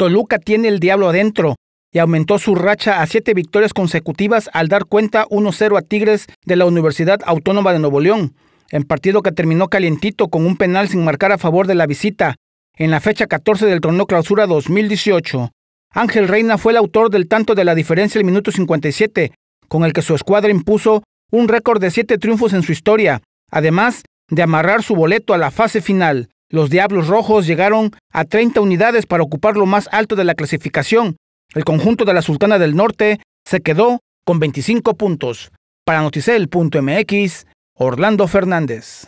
Toluca tiene el diablo adentro y aumentó su racha a siete victorias consecutivas al dar cuenta 1-0 a Tigres de la Universidad Autónoma de Nuevo León, en partido que terminó calientito con un penal sin marcar a favor de la visita, en la fecha 14 del torneo clausura 2018. Ángel Reina fue el autor del tanto de la diferencia el minuto 57, con el que su escuadra impuso un récord de siete triunfos en su historia, además de amarrar su boleto a la fase final. Los Diablos Rojos llegaron a 30 unidades para ocupar lo más alto de la clasificación. El conjunto de la Sultana del Norte se quedó con 25 puntos. Para noticel.mx, Orlando Fernández.